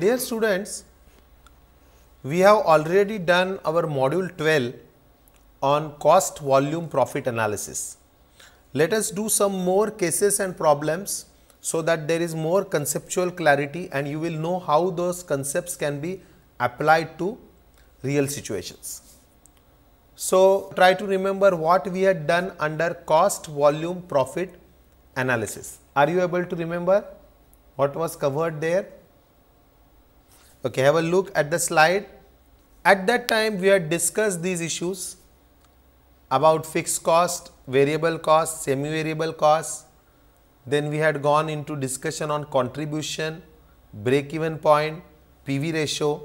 Dear students, we have already done our module 12 on cost volume profit analysis. Let us do some more cases and problems so that there is more conceptual clarity and you will know how those concepts can be applied to real situations. So, try to remember what we had done under cost volume profit analysis. Are you able to remember what was covered there? Okay, have a look at the slide. At that time, we had discussed these issues about fixed cost, variable cost, semi-variable cost. Then we had gone into discussion on contribution, break-even point, PV ratio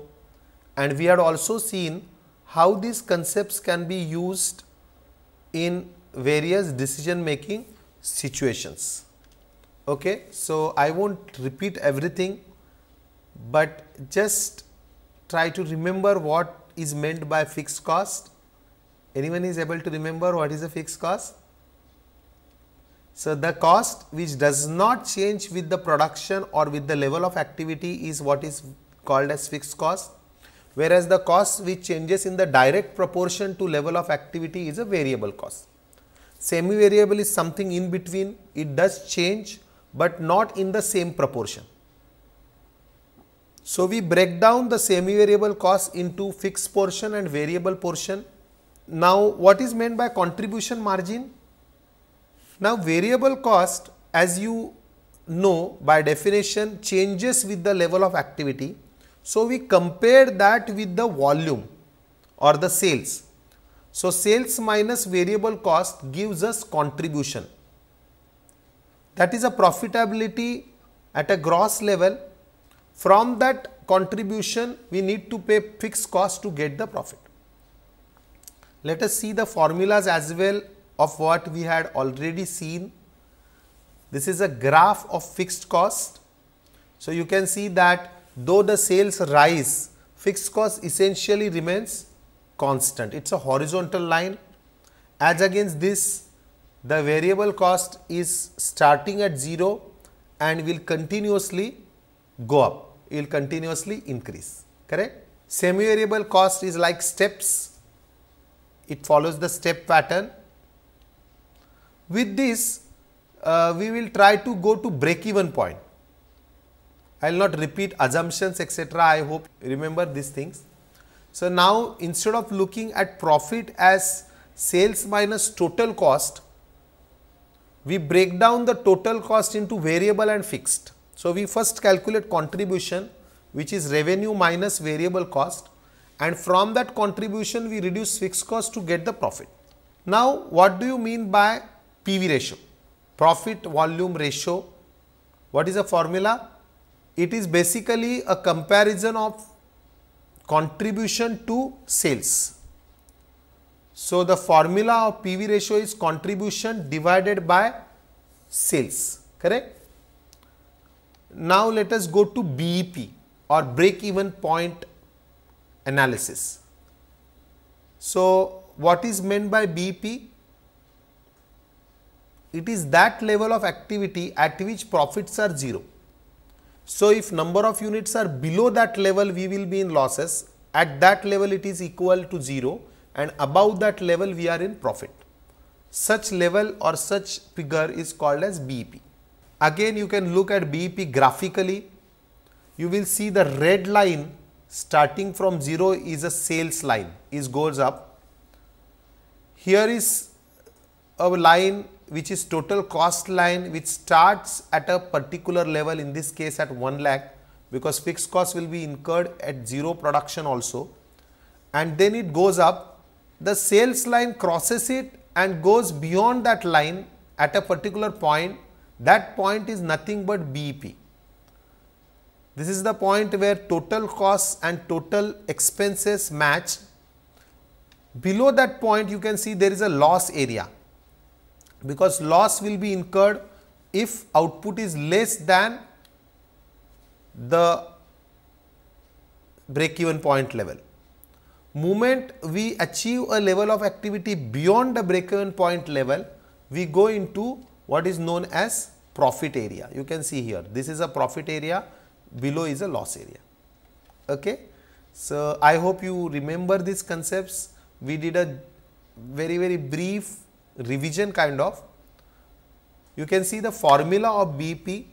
and we had also seen how these concepts can be used in various decision making situations. Okay, so I won't repeat everything but just try to remember what is meant by fixed cost. Anyone is able to remember what is a fixed cost? So, the cost which does not change with the production or with the level of activity is what is called as fixed cost, whereas the cost which changes in the direct proportion to level of activity is a variable cost. Semi variable is something in between, it does change, but not in the same proportion. So we break down the semi-variable cost into fixed portion and variable portion. Now what is meant by contribution margin? Now variable cost as you know by definition changes with the level of activity. So we compare that with the volume or the sales. So sales minus variable cost gives us contribution. That is a profitability at a gross level from that contribution, we need to pay fixed cost to get the profit. Let us see the formulas as well of what we had already seen. This is a graph of fixed cost. So, you can see that though the sales rise, fixed cost essentially remains constant. It is a horizontal line. As against this, the variable cost is starting at 0 and will continuously go up it will continuously increase, correct? Semi-variable cost is like steps, it follows the step pattern. With this, uh, we will try to go to break-even point. I will not repeat assumptions etc. I hope remember these things. So, now instead of looking at profit as sales minus total cost, we break down the total cost into variable and fixed. So, we first calculate contribution which is revenue minus variable cost and from that contribution we reduce fixed cost to get the profit. Now, what do you mean by PV ratio? Profit volume ratio. What is the formula? It is basically a comparison of contribution to sales. So, the formula of PV ratio is contribution divided by sales, correct? Now let us go to BEP or break even point analysis. So what is meant by BEP? It is that level of activity at which profits are 0. So if number of units are below that level we will be in losses at that level it is equal to 0 and above that level we are in profit. Such level or such figure is called as BEP. Again, you can look at BEP graphically. You will see the red line starting from 0 is a sales line, it goes up. Here is a line which is total cost line which starts at a particular level in this case at 1 lakh because fixed cost will be incurred at 0 production also and then it goes up. The sales line crosses it and goes beyond that line at a particular point that point is nothing but BEP. This is the point where total costs and total expenses match. Below that point you can see there is a loss area because loss will be incurred if output is less than the break even point level. Moment we achieve a level of activity beyond the break even point level, we go into what is known as profit area. You can see here, this is a profit area, below is a loss area. Okay? So, I hope you remember these concepts. We did a very, very brief revision kind of. You can see the formula of BP.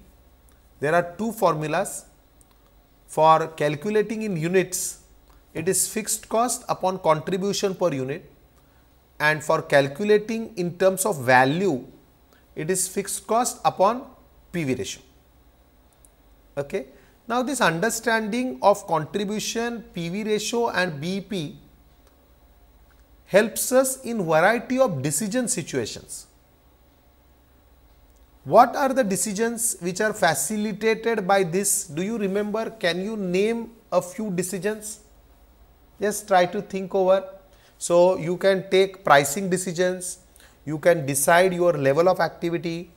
There are two formulas for calculating in units. It is fixed cost upon contribution per unit and for calculating in terms of value it is fixed cost upon PV ratio. Okay. Now, this understanding of contribution, PV ratio and BEP helps us in variety of decision situations. What are the decisions which are facilitated by this? Do you remember? Can you name a few decisions? Just try to think over. So, you can take pricing decisions, you can decide your level of activity.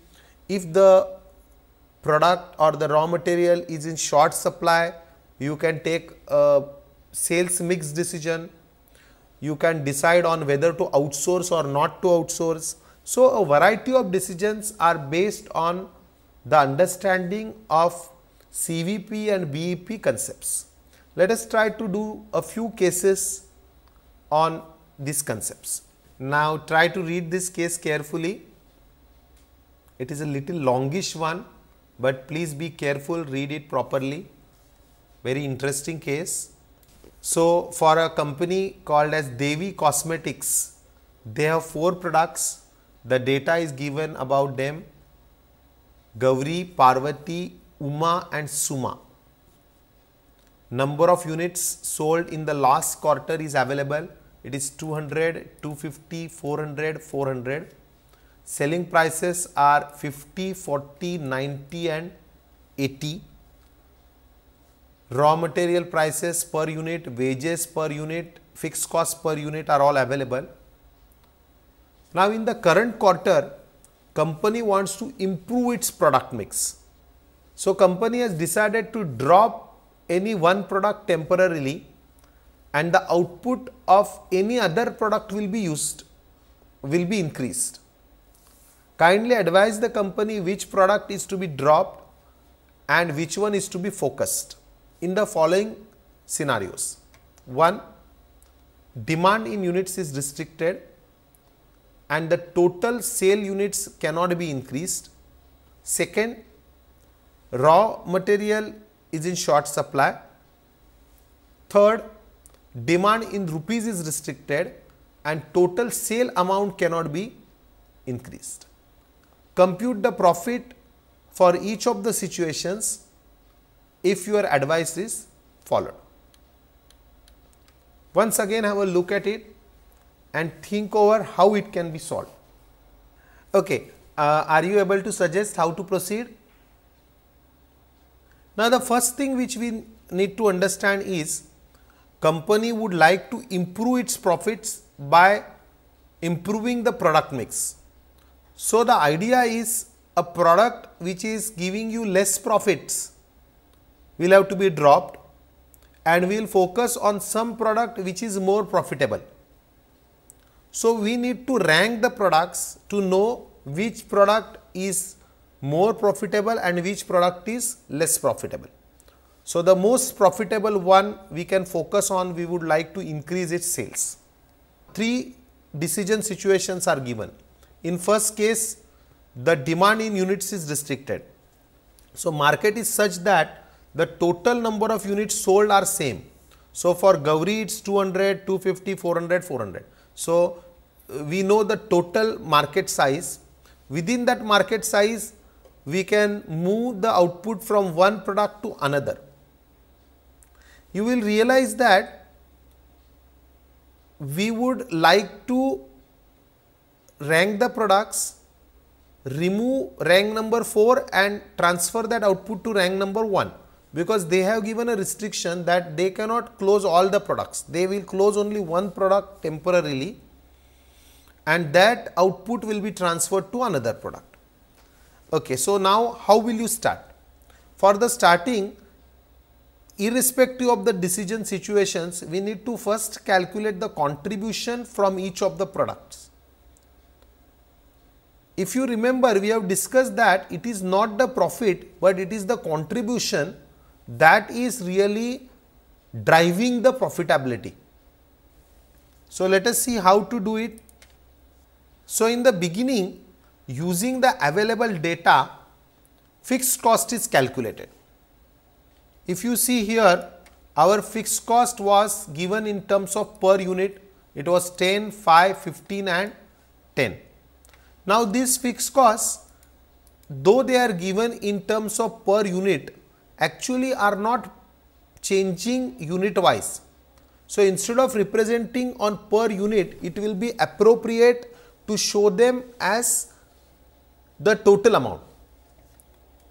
If the product or the raw material is in short supply, you can take a sales mix decision. You can decide on whether to outsource or not to outsource. So, a variety of decisions are based on the understanding of CVP and BEP concepts. Let us try to do a few cases on these concepts. Now, try to read this case carefully. It is a little longish one, but please be careful, read it properly. Very interesting case. So, for a company called as Devi Cosmetics, they have four products. The data is given about them. Gauri, Parvati, Uma and Suma. Number of units sold in the last quarter is available it is 200, 250, 400, 400. Selling prices are 50, 40, 90 and 80. Raw material prices per unit, wages per unit, fixed cost per unit are all available. Now, in the current quarter, company wants to improve its product mix. So, company has decided to drop any one product temporarily and the output of any other product will be used, will be increased. Kindly advise the company which product is to be dropped and which one is to be focused in the following scenarios. 1. Demand in units is restricted and the total sale units cannot be increased. Second, raw material is in short supply. Third, demand in rupees is restricted and total sale amount cannot be increased. Compute the profit for each of the situations if your advice is followed. Once again have a look at it and think over how it can be solved. Okay, uh, are you able to suggest how to proceed? Now, the first thing which we need to understand is company would like to improve its profits by improving the product mix. So the idea is a product which is giving you less profits will have to be dropped and we will focus on some product which is more profitable. So we need to rank the products to know which product is more profitable and which product is less profitable. So, the most profitable one we can focus on, we would like to increase its sales. Three decision situations are given. In first case, the demand in units is restricted. So, market is such that the total number of units sold are same. So, for Gauri it is 200, 250, 400, 400. So, we know the total market size. Within that market size, we can move the output from one product to another you will realize that we would like to rank the products, remove rank number 4 and transfer that output to rank number 1 because they have given a restriction that they cannot close all the products. They will close only one product temporarily and that output will be transferred to another product. Okay, so now how will you start? For the starting, irrespective of the decision situations, we need to first calculate the contribution from each of the products. If you remember, we have discussed that it is not the profit, but it is the contribution that is really driving the profitability. So, let us see how to do it. So, in the beginning, using the available data, fixed cost is calculated. If you see here, our fixed cost was given in terms of per unit. It was 10, 5, 15 and 10. Now, these fixed costs, though they are given in terms of per unit, actually are not changing unit wise. So, instead of representing on per unit, it will be appropriate to show them as the total amount.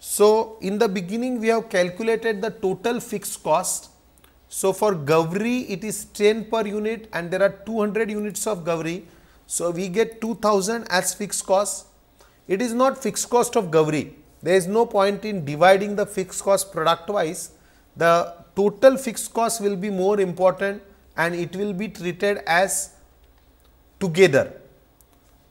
So, in the beginning we have calculated the total fixed cost. So, for Gavri it is 10 per unit and there are 200 units of Gavri. So, we get 2000 as fixed cost. It is not fixed cost of Gavri. There is no point in dividing the fixed cost product wise. The total fixed cost will be more important and it will be treated as together.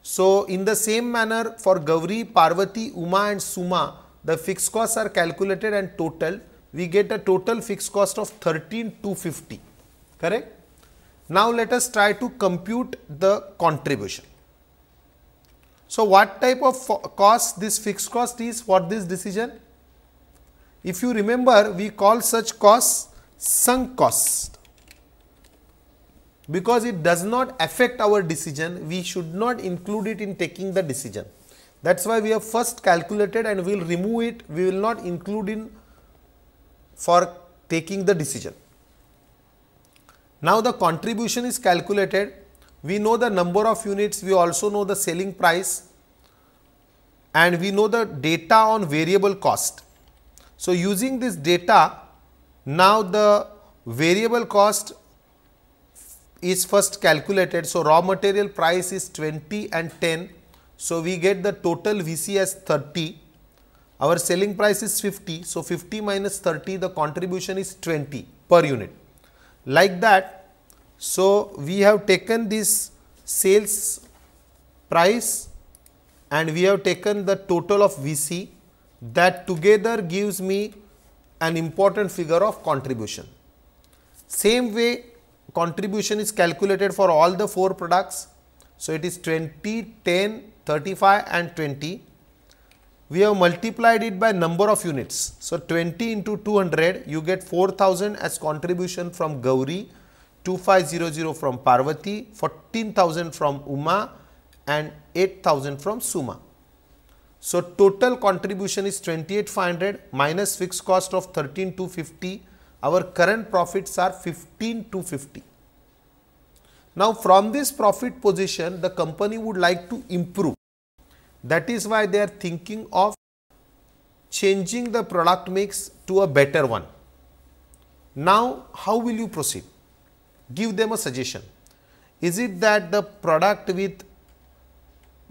So, in the same manner for Gavri, Parvati, Uma and Suma, the fixed costs are calculated and total we get a total fixed cost of 13250 correct now let us try to compute the contribution so what type of cost this fixed cost is for this decision if you remember we call such costs sunk cost because it does not affect our decision we should not include it in taking the decision that's why we have first calculated and we will remove it, we will not include in for taking the decision. Now the contribution is calculated, we know the number of units, we also know the selling price and we know the data on variable cost. So using this data, now the variable cost is first calculated. So raw material price is 20 and 10 so, we get the total VC as 30, our selling price is 50. So, 50 minus 30 the contribution is 20 per unit like that. So, we have taken this sales price and we have taken the total of VC that together gives me an important figure of contribution. Same way contribution is calculated for all the four products. So, it is 20, 10 35 and 20 we have multiplied it by number of units. So, 20 into 200 you get 4000 as contribution from Gauri, 2500 from Parvati, 14000 from Uma and 8000 from Suma. So, total contribution is 28500 minus fixed cost of 13250. Our current profits are 15250. Now from this profit position, the company would like to improve. That is why they are thinking of changing the product mix to a better one. Now, how will you proceed? Give them a suggestion. Is it that the product with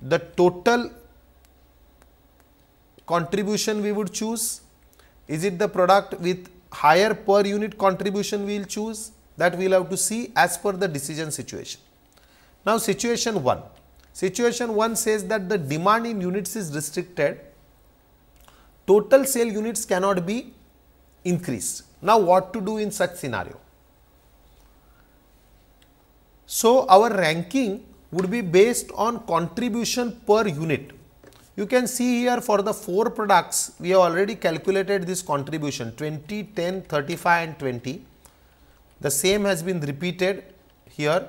the total contribution we would choose? Is it the product with higher per unit contribution we will choose? that we will have to see as per the decision situation. Now situation 1. Situation 1 says that the demand in units is restricted. Total sale units cannot be increased. Now what to do in such scenario? So our ranking would be based on contribution per unit. You can see here for the four products, we have already calculated this contribution 20, 10, 35 and 20. The same has been repeated here.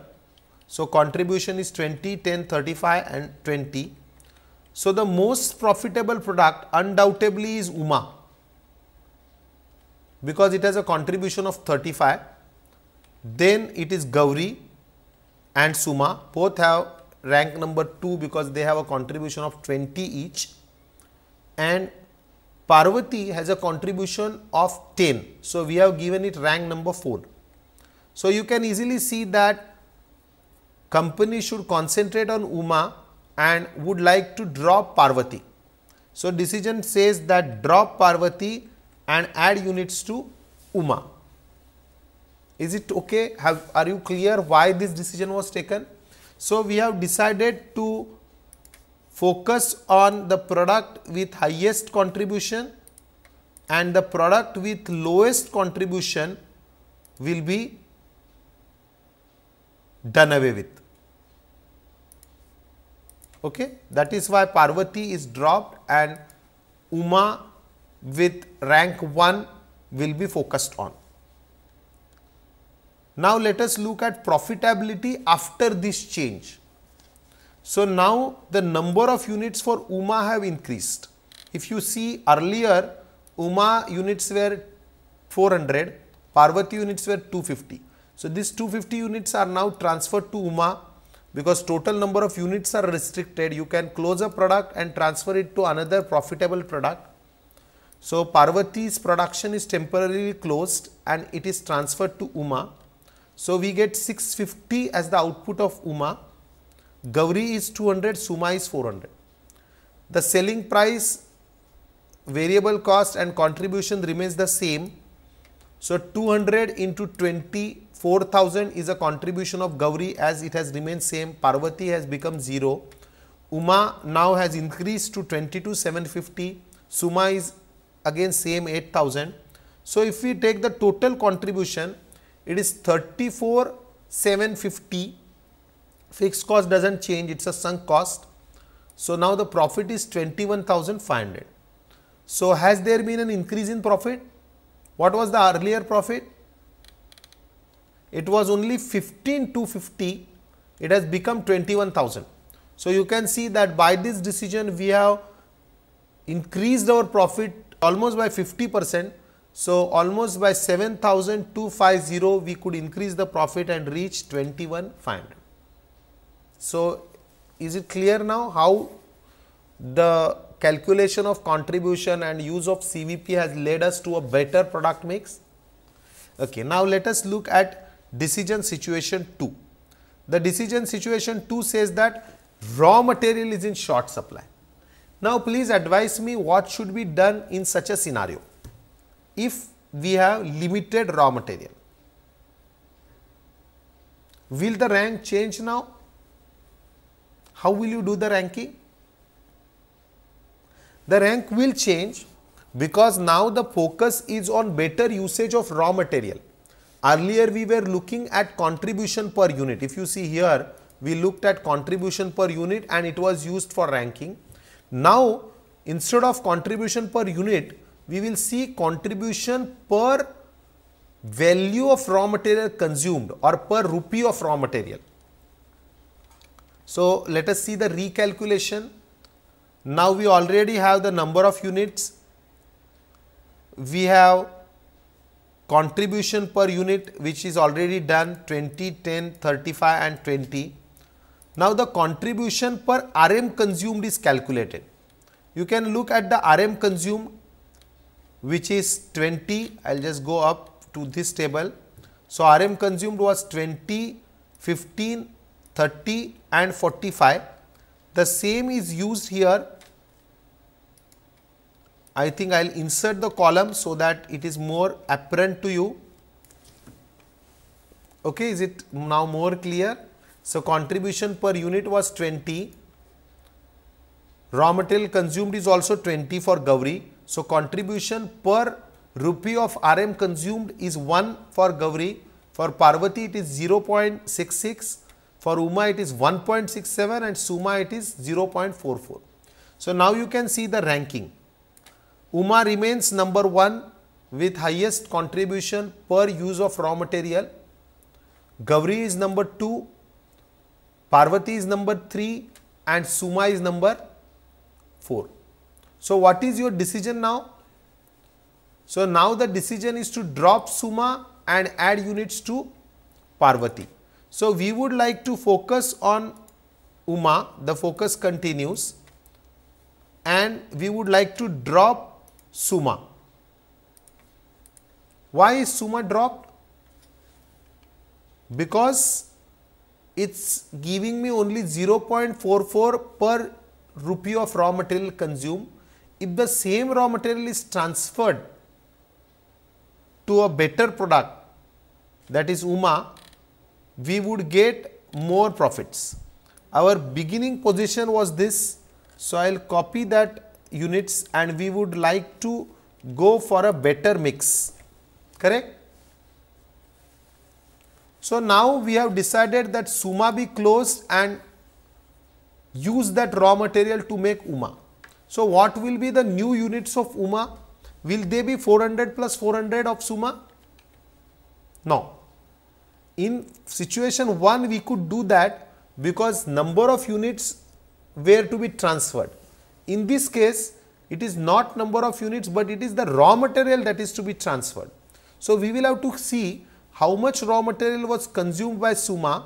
So, contribution is 20, 10, 35 and 20. So, the most profitable product undoubtedly is UMA because it has a contribution of 35. Then it is Gauri and Suma both have rank number 2 because they have a contribution of 20 each and Parvati has a contribution of 10. So, we have given it rank number 4. So, you can easily see that company should concentrate on Uma and would like to drop Parvati. So, decision says that drop Parvati and add units to Uma. Is it okay? Have, are you clear why this decision was taken? So, we have decided to focus on the product with highest contribution and the product with lowest contribution will be done away with. Okay? That is why Parvati is dropped and Uma with rank 1 will be focused on. Now, let us look at profitability after this change. So, now the number of units for UMA have increased. If you see earlier UMA units were 400, Parvati units were 250. So, these 250 units are now transferred to UMA because total number of units are restricted. You can close a product and transfer it to another profitable product. So, Parvati's production is temporarily closed and it is transferred to UMA. So, we get 650 as the output of UMA. Gauri is 200, Suma is 400. The selling price, variable cost and contribution remains the same. So, 200 into 20 4000 is a contribution of Gauri as it has remained same. Parvati has become 0. Uma now has increased to 22750. Suma is again same 8000. So, if we take the total contribution, it is 34750. Fixed cost does not change, it is a sunk cost. So, now the profit is 21500. So, has there been an increase in profit? What was the earlier profit? it was only 15250 it has become 21000 so you can see that by this decision we have increased our profit almost by 50 percent so almost by 7250 we could increase the profit and reach 21500 so is it clear now how the calculation of contribution and use of cvp has led us to a better product mix okay now let us look at decision situation 2. The decision situation 2 says that raw material is in short supply. Now, please advise me what should be done in such a scenario if we have limited raw material. Will the rank change now? How will you do the ranking? The rank will change because now the focus is on better usage of raw material. Earlier we were looking at contribution per unit. If you see here, we looked at contribution per unit and it was used for ranking. Now, instead of contribution per unit, we will see contribution per value of raw material consumed or per rupee of raw material. So, let us see the recalculation. Now, we already have the number of units. We have contribution per unit which is already done 20, 10, 35 and 20. Now the contribution per RM consumed is calculated. You can look at the RM consumed which is 20, I will just go up to this table. So RM consumed was 20, 15, 30 and 45. The same is used here I think I will insert the column so that it is more apparent to you. Okay, is it now more clear? So, contribution per unit was 20. Raw material consumed is also 20 for Gauri. So, contribution per rupee of RM consumed is 1 for Gauri. For Parvati it is 0 0.66, for Uma it is 1.67 and Suma it is 0 0.44. So, now you can see the ranking. Uma remains number 1 with highest contribution per use of raw material. Gauri is number 2, Parvati is number 3 and Suma is number 4. So, what is your decision now? So, now the decision is to drop Suma and add units to Parvati. So, we would like to focus on Uma, the focus continues and we would like to drop Suma. Why is Suma dropped? Because it's giving me only 0.44 per rupee of raw material consumed. If the same raw material is transferred to a better product that is UMA, we would get more profits. Our beginning position was this. So, I will copy that units and we would like to go for a better mix, correct? So, now we have decided that Suma be closed and use that raw material to make Uma. So, what will be the new units of Uma? Will they be 400 plus 400 of Suma? No. In situation 1, we could do that because number of units were to be transferred. In this case, it is not number of units, but it is the raw material that is to be transferred. So, we will have to see how much raw material was consumed by Suma,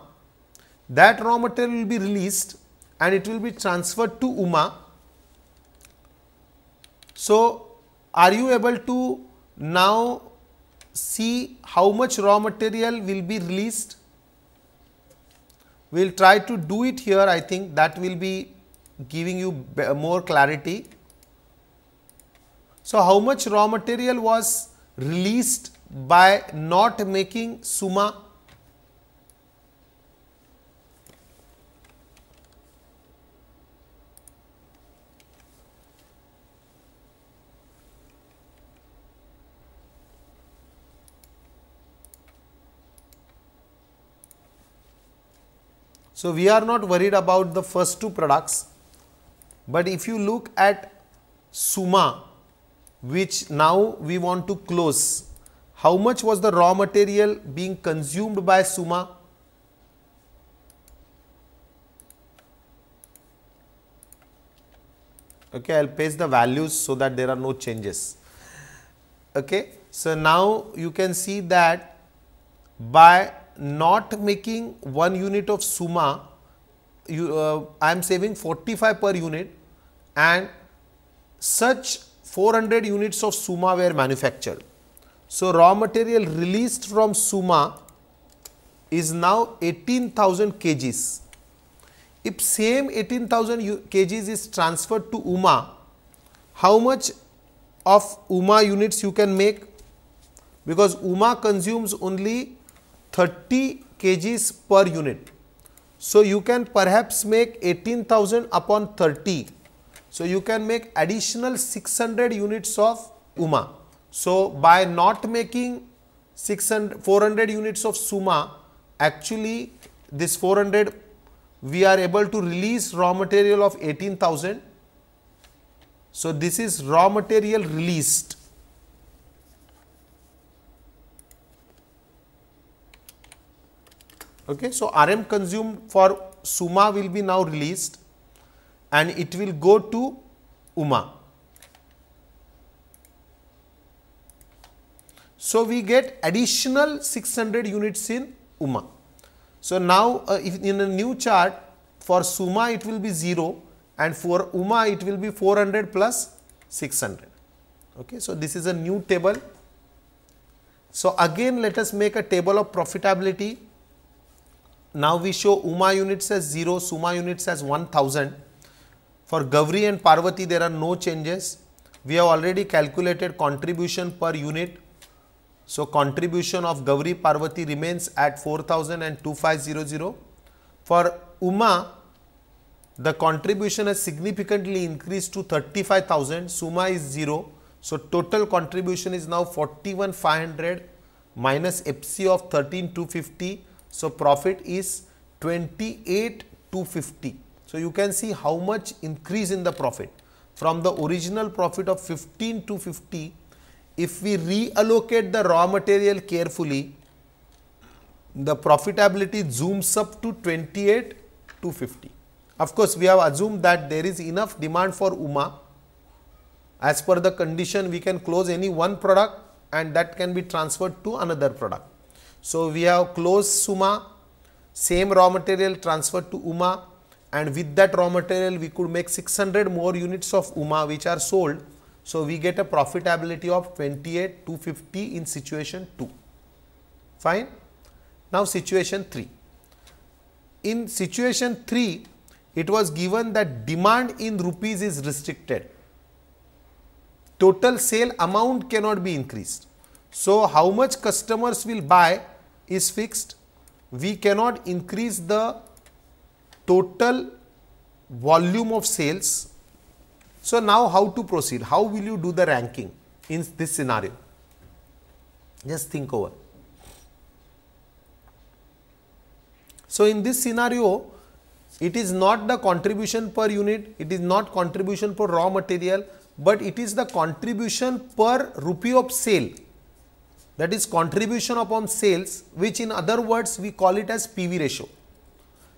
that raw material will be released and it will be transferred to Uma. So, are you able to now see how much raw material will be released? We will try to do it here I think that will be giving you uh, more clarity. So, how much raw material was released by not making suma? So, we are not worried about the first two products, but if you look at Suma, which now we want to close, how much was the raw material being consumed by Suma? Okay, I'll paste the values so that there are no changes. Okay, so now you can see that by not making one unit of Suma, you, uh, I am saving 45 per unit and such 400 units of Suma were manufactured. So, raw material released from Suma is now 18,000 kgs. If same 18,000 kgs is transferred to UMA, how much of UMA units you can make? Because UMA consumes only 30 kgs per unit. So, you can perhaps make 18,000 upon 30 so you can make additional 600 units of UMA. So by not making 600, 400 units of SUMA, actually this 400 we are able to release raw material of 18,000. So this is raw material released. Okay, so RM consumed for SUMA will be now released and it will go to Uma. So, we get additional 600 units in Uma. So, now uh, if in a new chart for Suma it will be 0 and for Uma it will be 400 plus 600. Okay. So, this is a new table. So, again let us make a table of profitability. Now, we show Uma units as 0, Suma units as 1000 for Gauri and Parvati, there are no changes. We have already calculated contribution per unit. So, contribution of Gauri Parvati remains at 4000 and 2500. For Uma, the contribution has significantly increased to 35,000. Suma is 0. So, total contribution is now 41,500 minus FC of 13,250. So, profit is 28,250. So, you can see how much increase in the profit from the original profit of 15 to 50. If we reallocate the raw material carefully, the profitability zooms up to 28 to 50. Of course, we have assumed that there is enough demand for UMA. As per the condition, we can close any one product and that can be transferred to another product. So, we have closed SUMA, same raw material transferred to UMA, and with that raw material we could make 600 more units of UMA which are sold. So, we get a profitability of 28 to 50 in situation 2. Fine. Now, situation 3. In situation 3, it was given that demand in rupees is restricted. Total sale amount cannot be increased. So, how much customers will buy is fixed. We cannot increase the total volume of sales. So, now how to proceed? How will you do the ranking in this scenario? Just think over. So, in this scenario, it is not the contribution per unit, it is not contribution per raw material, but it is the contribution per rupee of sale that is contribution upon sales which in other words we call it as PV ratio.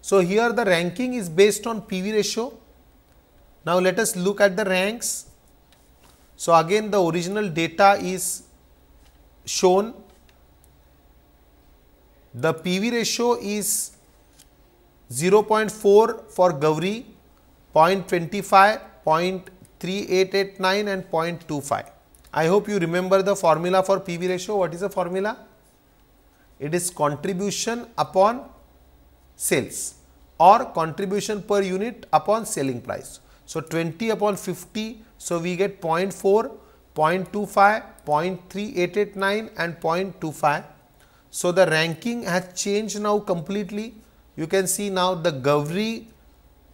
So, here the ranking is based on PV ratio. Now, let us look at the ranks. So, again the original data is shown. The PV ratio is 0.4 for Gowri, 0.25, 0.3889 and 0.25. I hope you remember the formula for PV ratio. What is the formula? It is contribution upon sales or contribution per unit upon selling price. So 20 upon 50, so we get 0 0.4, 0 0.25, 0.3889 and 0.25. So the ranking has changed now completely. You can see now the Gavri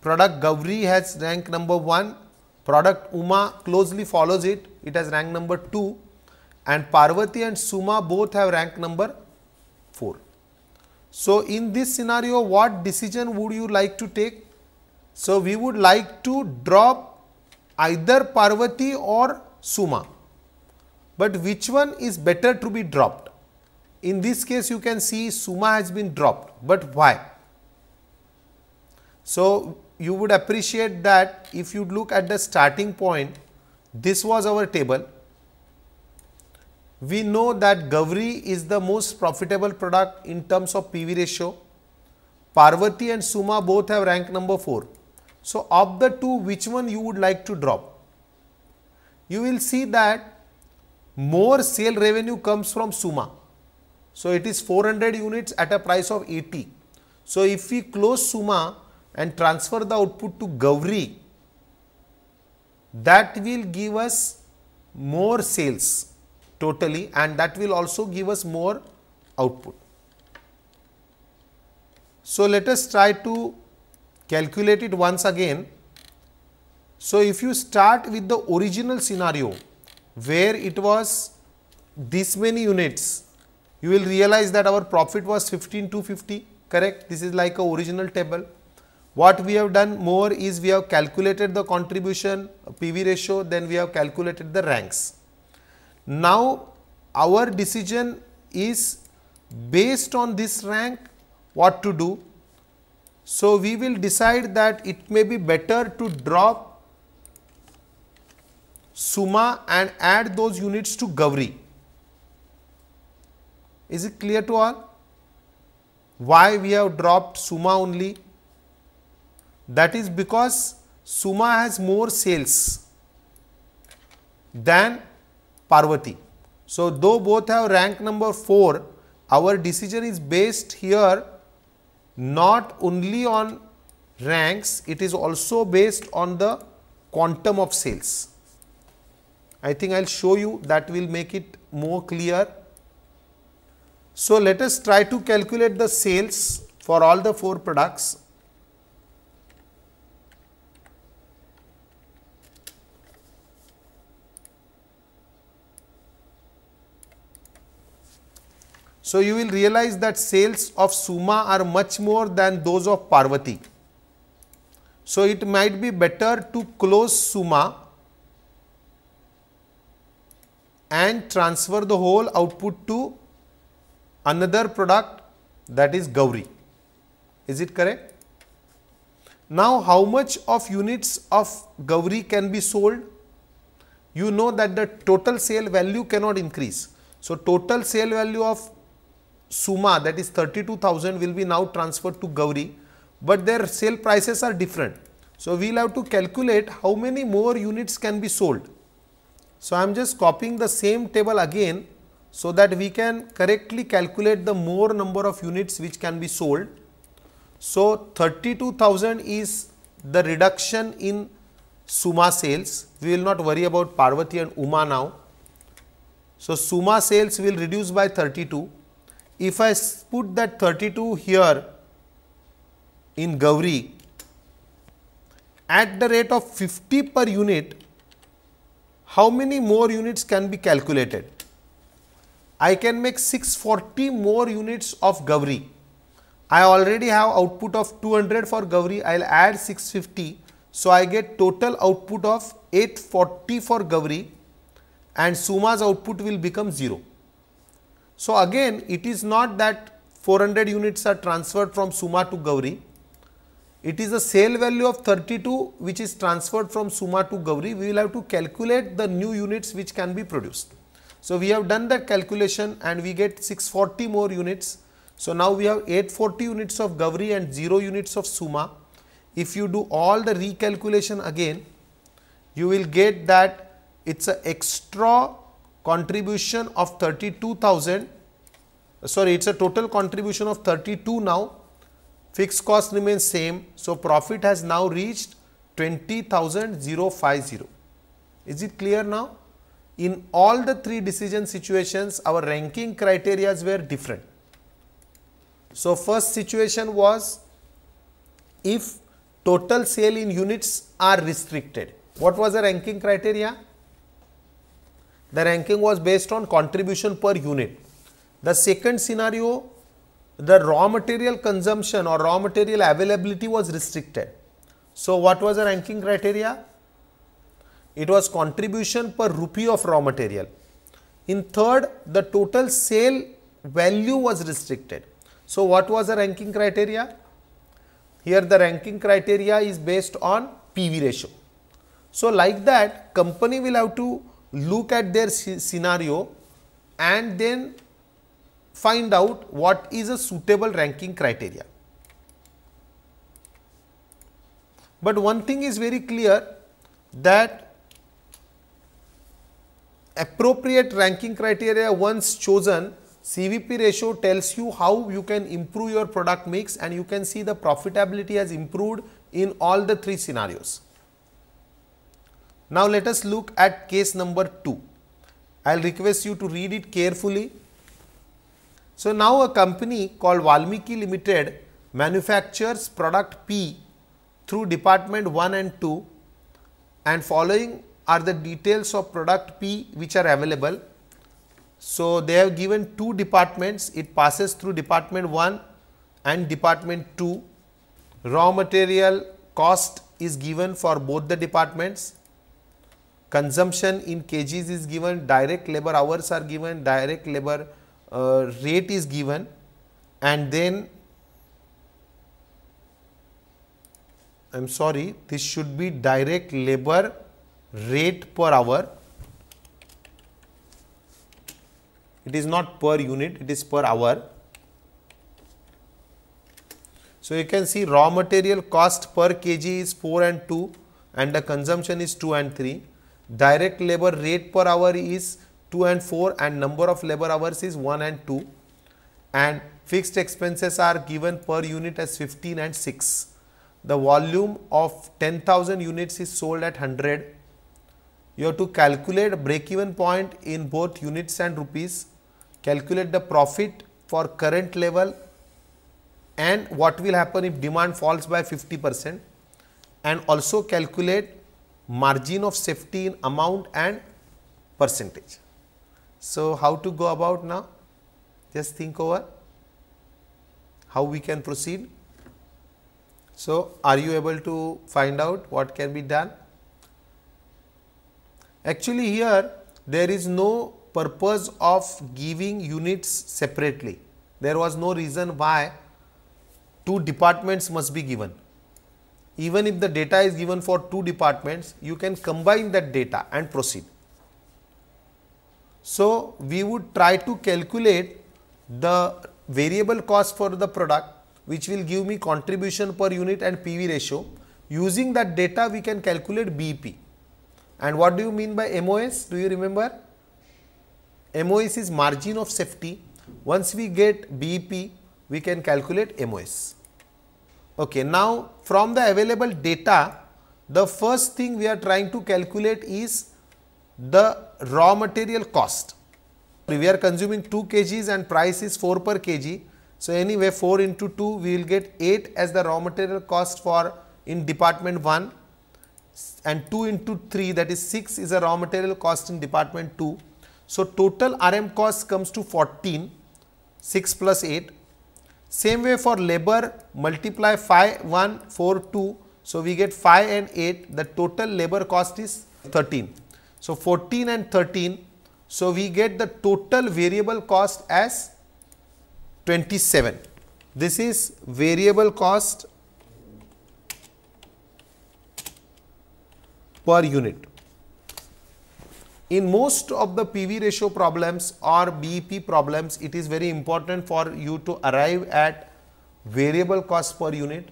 product Gavri has rank number 1, product Uma closely follows it, it has rank number 2 and Parvati and Suma both have rank number 4. So, in this scenario what decision would you like to take? So, we would like to drop either Parvati or Suma, but which one is better to be dropped? In this case you can see Suma has been dropped, but why? So, you would appreciate that if you look at the starting point, this was our table we know that Gavri is the most profitable product in terms of PV ratio. Parvati and Suma both have rank number 4. So, of the two which one you would like to drop? You will see that more sale revenue comes from Suma. So, it is 400 units at a price of 80. So, if we close Suma and transfer the output to Gavri, that will give us more sales totally and that will also give us more output. So, let us try to calculate it once again. So, if you start with the original scenario where it was this many units, you will realize that our profit was fifteen to fifty. correct this is like a original table what we have done more is we have calculated the contribution PV ratio then we have calculated the ranks now, our decision is based on this rank what to do. So, we will decide that it may be better to drop Suma and add those units to Gavri. Is it clear to all? Why we have dropped Suma only? That is because Suma has more sales than Parvati. So, though both have rank number 4, our decision is based here not only on ranks, it is also based on the quantum of sales. I think I will show you that will make it more clear. So, let us try to calculate the sales for all the 4 products So you will realize that sales of Suma are much more than those of Parvati. So it might be better to close Suma and transfer the whole output to another product that is Gauri. Is it correct? Now how much of units of Gauri can be sold? You know that the total sale value cannot increase. So total sale value of Suma that is 32,000 will be now transferred to Gauri, but their sale prices are different. So, we will have to calculate how many more units can be sold. So, I am just copying the same table again so that we can correctly calculate the more number of units which can be sold. So, 32,000 is the reduction in Suma sales. We will not worry about Parvati and Uma now. So, Suma sales will reduce by 32 if I put that 32 here in Gauri at the rate of 50 per unit, how many more units can be calculated? I can make 640 more units of Gauri. I already have output of 200 for Gauri, I will add 650. So, I get total output of 840 for Gauri and Suma's output will become 0. So, again it is not that 400 units are transferred from Suma to Gauri. It is a sale value of 32 which is transferred from Suma to Gauri. We will have to calculate the new units which can be produced. So, we have done that calculation and we get 640 more units. So, now we have 840 units of Gauri and 0 units of Suma. If you do all the recalculation again, you will get that it is a extra contribution of 32,000 sorry it's a total contribution of 32 now fixed cost remains same so profit has now reached 20,050 is it clear now in all the three decision situations our ranking criterias were different so first situation was if total sale in units are restricted what was the ranking criteria the ranking was based on contribution per unit. The second scenario, the raw material consumption or raw material availability was restricted. So, what was the ranking criteria? It was contribution per rupee of raw material. In third, the total sale value was restricted. So, what was the ranking criteria? Here the ranking criteria is based on PV ratio. So, like that company will have to look at their scenario and then find out what is a suitable ranking criteria. But one thing is very clear that appropriate ranking criteria once chosen CVP ratio tells you how you can improve your product mix and you can see the profitability has improved in all the three scenarios. Now let us look at case number 2. I will request you to read it carefully. So now a company called Valmiki Limited manufactures product P through department 1 and 2 and following are the details of product P which are available. So they have given two departments, it passes through department 1 and department 2. Raw material cost is given for both the departments consumption in kgs is given, direct labor hours are given, direct labor uh, rate is given and then I am sorry this should be direct labor rate per hour it is not per unit it is per hour. So, you can see raw material cost per kg is 4 and 2 and the consumption is 2 and 3 direct labor rate per hour is 2 and 4 and number of labor hours is 1 and 2 and fixed expenses are given per unit as 15 and 6. The volume of 10,000 units is sold at 100. You have to calculate break even point in both units and rupees, calculate the profit for current level and what will happen if demand falls by 50 percent and also calculate margin of safety in amount and percentage. So, how to go about now? Just think over how we can proceed. So, are you able to find out what can be done? Actually, here there is no purpose of giving units separately. There was no reason why two departments must be given even if the data is given for two departments, you can combine that data and proceed. So, we would try to calculate the variable cost for the product which will give me contribution per unit and PV ratio. Using that data we can calculate BP. And what do you mean by MOS? Do you remember? MOS is margin of safety. Once we get BP, we can calculate MOS. Okay, now from the available data, the first thing we are trying to calculate is the raw material cost. We are consuming 2 kgs and price is 4 per kg. So, anyway 4 into 2 we will get 8 as the raw material cost for in department 1 and 2 into 3 that is 6 is a raw material cost in department 2. So, total RM cost comes to 14, 6 plus 8 same way for labor multiply 5, 1, 4, 2. So, we get 5 and 8 the total labor cost is 13. So, 14 and 13. So, we get the total variable cost as 27. This is variable cost per unit in most of the PV ratio problems or BEP problems, it is very important for you to arrive at variable cost per unit.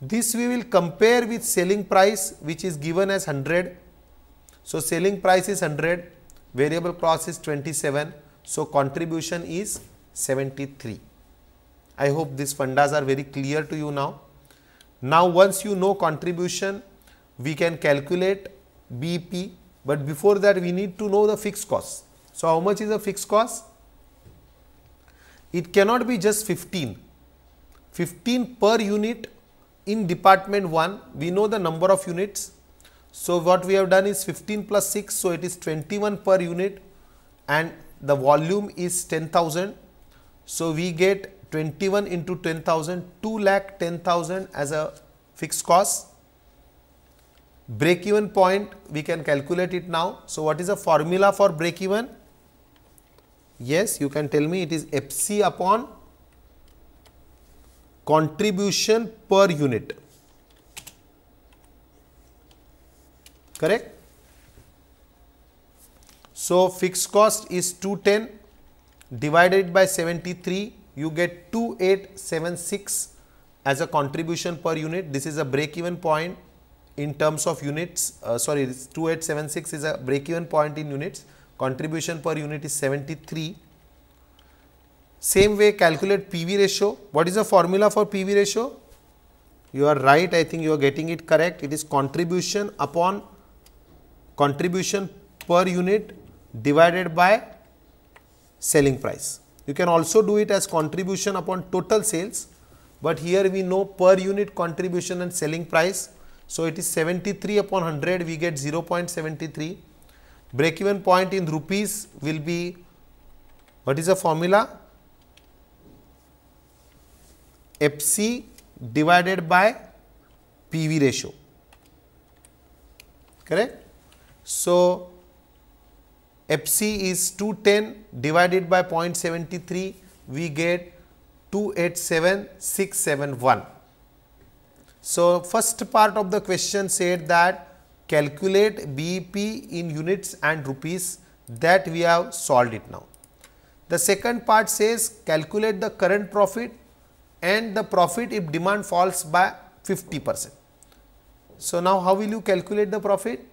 This we will compare with selling price which is given as 100. So, selling price is 100, variable cost is 27. So, contribution is 73. I hope these fundas are very clear to you now. Now, once you know contribution, we can calculate BP but before that, we need to know the fixed cost. So, how much is the fixed cost? It cannot be just 15. 15 per unit in department 1, we know the number of units. So, what we have done is 15 plus 6, so it is 21 per unit and the volume is 10,000. So, we get 21 into 10,000, 2 lakh 10,000 as a fixed cost break even point we can calculate it now. So, what is the formula for break even? Yes, you can tell me it is FC upon contribution per unit, correct? So, fixed cost is 210 divided by 73 you get 2876 as a contribution per unit. This is a break even point in terms of units, uh, sorry, 2876 is a break-even point in units, contribution per unit is 73. Same way calculate PV ratio. What is the formula for PV ratio? You are right, I think you are getting it correct. It is contribution upon contribution per unit divided by selling price. You can also do it as contribution upon total sales, but here we know per unit contribution and selling price so it is 73 upon 100 we get 0 0.73. Break even point in rupees will be what is the formula? FC divided by PV ratio. Correct? So FC is 210 divided by 0.73 we get 287671. So, first part of the question said that calculate BEP in units and rupees that we have solved it now. The second part says calculate the current profit and the profit if demand falls by 50 percent. So, now how will you calculate the profit?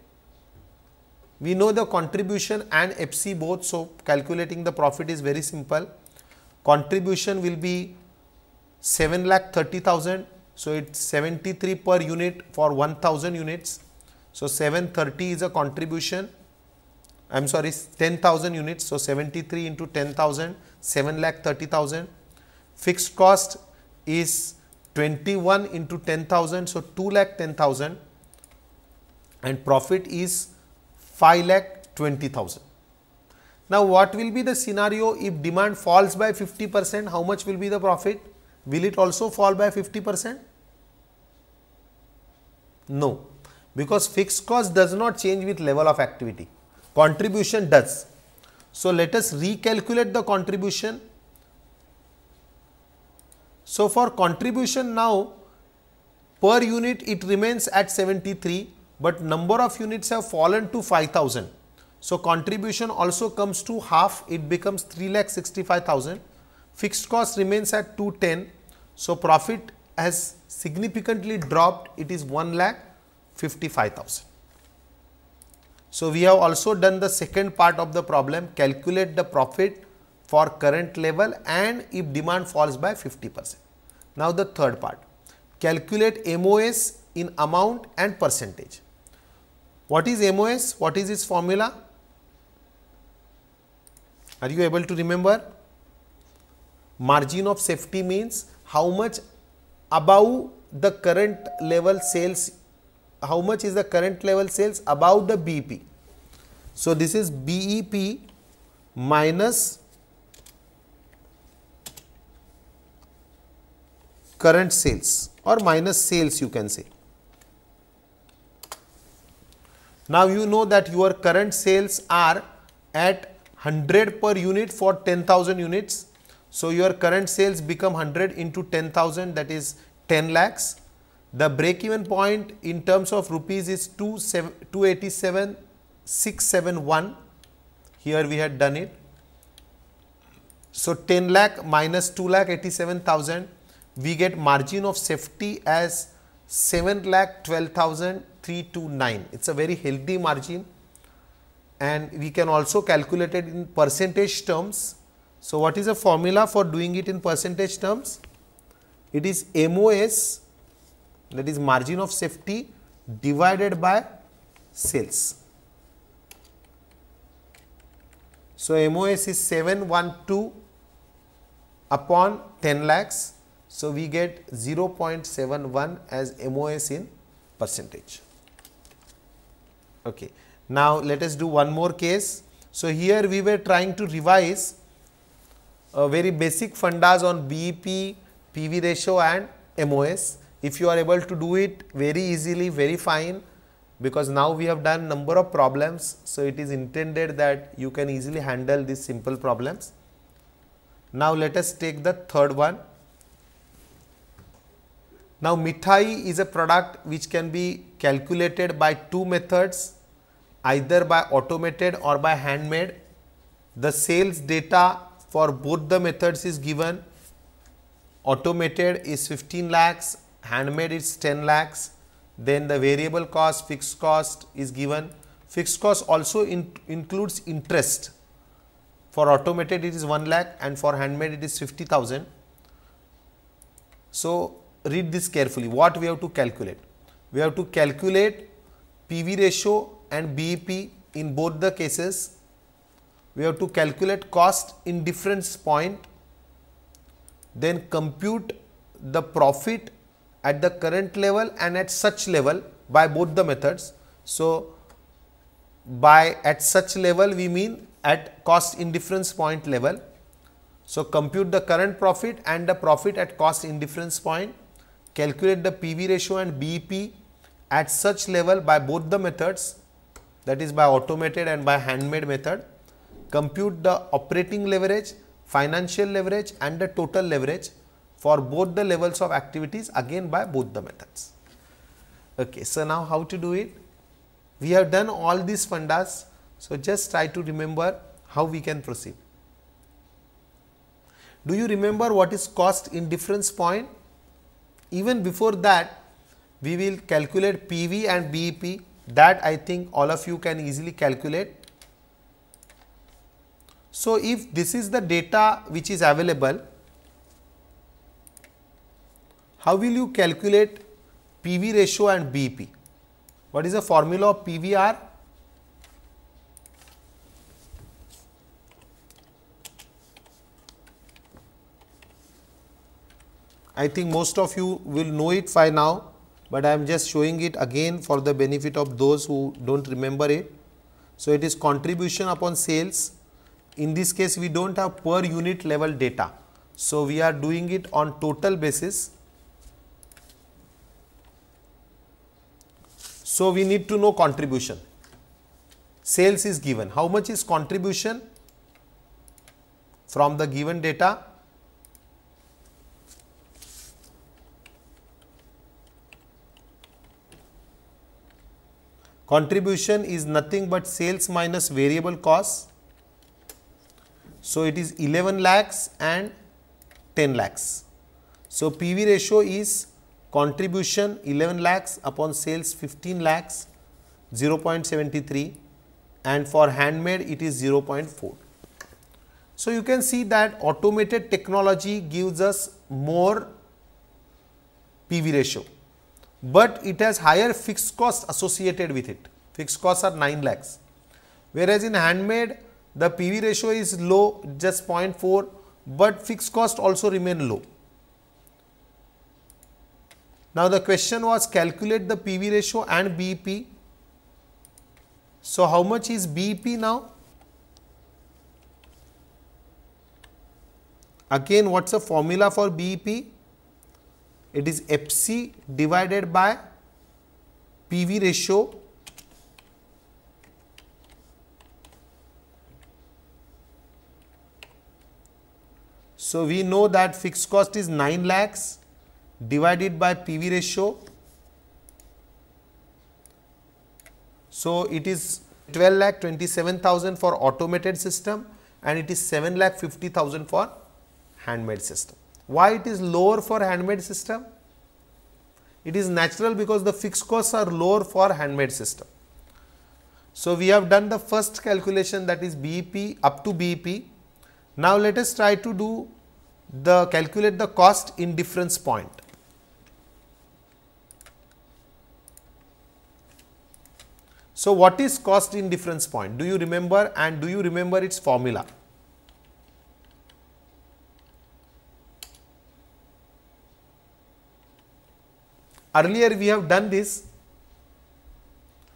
We know the contribution and FC both. So, calculating the profit is very simple. Contribution will be 7 lakh 30,000 so it's 73 per unit for 1000 units. So 730 is a contribution. I'm sorry, 10,000 units. So 73 into 10,000, 7 lakh 30,000. Fixed cost is 21 into 10,000. So 2 lakh 10,000 and profit is 5 lakh 20,000. Now what will be the scenario if demand falls by 50 percent, how much will be the profit? will it also fall by 50 percent? No, because fixed cost does not change with level of activity, contribution does. So, let us recalculate the contribution. So, for contribution now per unit it remains at 73, but number of units have fallen to 5000. So, contribution also comes to half it becomes 3 lakh 65,000 Fixed cost remains at 210. So, profit has significantly dropped. It is 1 lakh 55,000. So, we have also done the second part of the problem calculate the profit for current level and if demand falls by 50 percent. Now, the third part calculate MOS in amount and percentage. What is MOS? What is its formula? Are you able to remember? Margin of safety means how much above the current level sales, how much is the current level sales above the BEP. So, this is BEP minus current sales or minus sales you can say. Now, you know that your current sales are at 100 per unit for 10,000 units so, your current sales become 100 into 10,000 that is 10 lakhs. The break even point in terms of rupees is 287,671. Here we had done it. So, 10 lakh minus 2 lakh 87,000 we get margin of safety as 7 lakh 12,329. It's a very healthy margin and we can also calculate it in percentage terms so, what is the formula for doing it in percentage terms? It is MOS that is margin of safety divided by sales. So, MOS is 712 upon 10 lakhs. So, we get 0.71 as MOS in percentage. Okay. Now, let us do one more case. So, here we were trying to revise uh, very basic fundas on BEP, PV ratio and MOS. If you are able to do it very easily, very fine because now we have done number of problems. So, it is intended that you can easily handle these simple problems. Now, let us take the third one. Now, mithai is a product which can be calculated by two methods either by automated or by handmade. The sales data for both the methods is given. Automated is 15 lakhs, handmade is 10 lakhs. Then the variable cost, fixed cost is given. Fixed cost also in, includes interest. For automated it is 1 lakh and for handmade it is 50,000. So, read this carefully what we have to calculate. We have to calculate PV ratio and BEP in both the cases we have to calculate cost indifference point, then compute the profit at the current level and at such level by both the methods. So, by at such level we mean at cost indifference point level. So, compute the current profit and the profit at cost indifference point, calculate the PV ratio and BEP at such level by both the methods that is by automated and by handmade method compute the operating leverage, financial leverage and the total leverage for both the levels of activities again by both the methods. Okay, so now how to do it? We have done all these fundas, so just try to remember how we can proceed. Do you remember what is cost indifference point? Even before that, we will calculate PV and BEP that I think all of you can easily calculate so, if this is the data which is available, how will you calculate PV ratio and BP? What is the formula of PVR? I think most of you will know it by now, but I am just showing it again for the benefit of those who do not remember it. So, it is contribution upon sales in this case we don't have per unit level data. So, we are doing it on total basis. So, we need to know contribution. Sales is given. How much is contribution from the given data? Contribution is nothing but sales minus variable cost so, it is 11 lakhs and 10 lakhs. So, PV ratio is contribution 11 lakhs upon sales 15 lakhs 0.73 and for handmade it is 0.4. So, you can see that automated technology gives us more PV ratio, but it has higher fixed cost associated with it. Fixed costs are 9 lakhs, whereas in handmade the PV ratio is low, just 0.4, but fixed cost also remain low. Now, the question was calculate the PV ratio and BEP. So, how much is BEP now? Again, what is the formula for BEP? It is FC divided by PV ratio So, we know that fixed cost is 9 lakhs divided by PV ratio. So, it is 12 lakh 27,000 for automated system and it is 7 lakh 50,000 for handmade system. Why it is lower for handmade system? It is natural because the fixed costs are lower for handmade system. So, we have done the first calculation that is BEP up to BEP. Now, let us try to do the calculate the cost indifference point. So, what is cost indifference point? Do you remember and do you remember its formula? Earlier we have done this.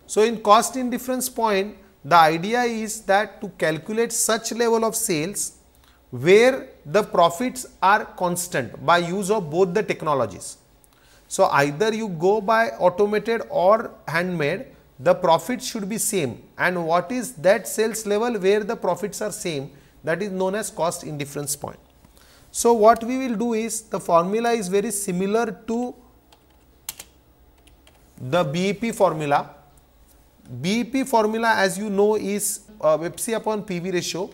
So, in cost indifference point, the idea is that to calculate such level of sales where the profits are constant by use of both the technologies. So either you go by automated or handmade, the profits should be same and what is that sales level where the profits are same that is known as cost indifference point. So what we will do is the formula is very similar to the BEP formula. BEP formula as you know is uh, PEPSI upon PV ratio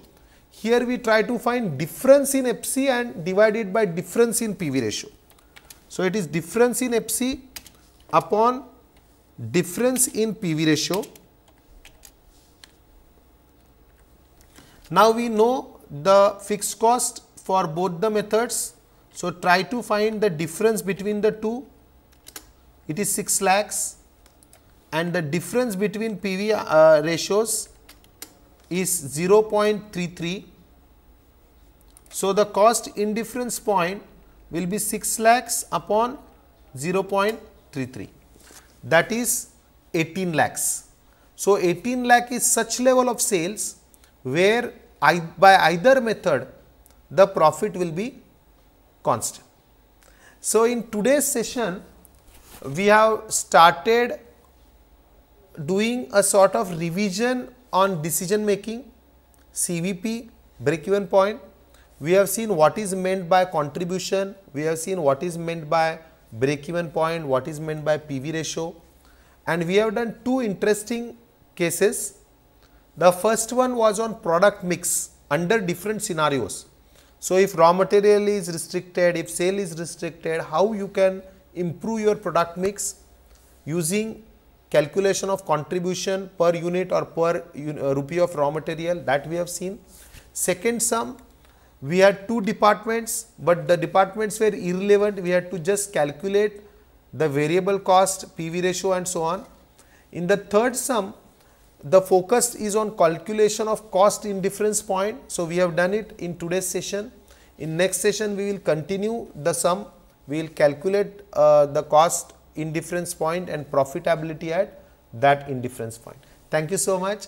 here we try to find difference in FC and divide it by difference in PV ratio. So, it is difference in FC upon difference in PV ratio. Now, we know the fixed cost for both the methods. So, try to find the difference between the two. It is 6 lakhs and the difference between PV uh, ratios is 0.33. So, the cost indifference point will be 6 lakhs upon 0.33 that is 18 lakhs. So, 18 lakh is such level of sales where I, by either method the profit will be constant. So, in today's session we have started doing a sort of revision on decision making, CVP, break even point. We have seen what is meant by contribution, we have seen what is meant by break even point, what is meant by PV ratio and we have done two interesting cases. The first one was on product mix under different scenarios. So, if raw material is restricted, if sale is restricted, how you can improve your product mix using calculation of contribution per unit or per uh, rupee of raw material that we have seen. Second sum, we had two departments, but the departments were irrelevant. We had to just calculate the variable cost, PV ratio and so on. In the third sum, the focus is on calculation of cost indifference point. So, we have done it in today's session. In next session, we will continue the sum. We will calculate uh, the cost indifference point and profitability at that indifference point. Thank you so much.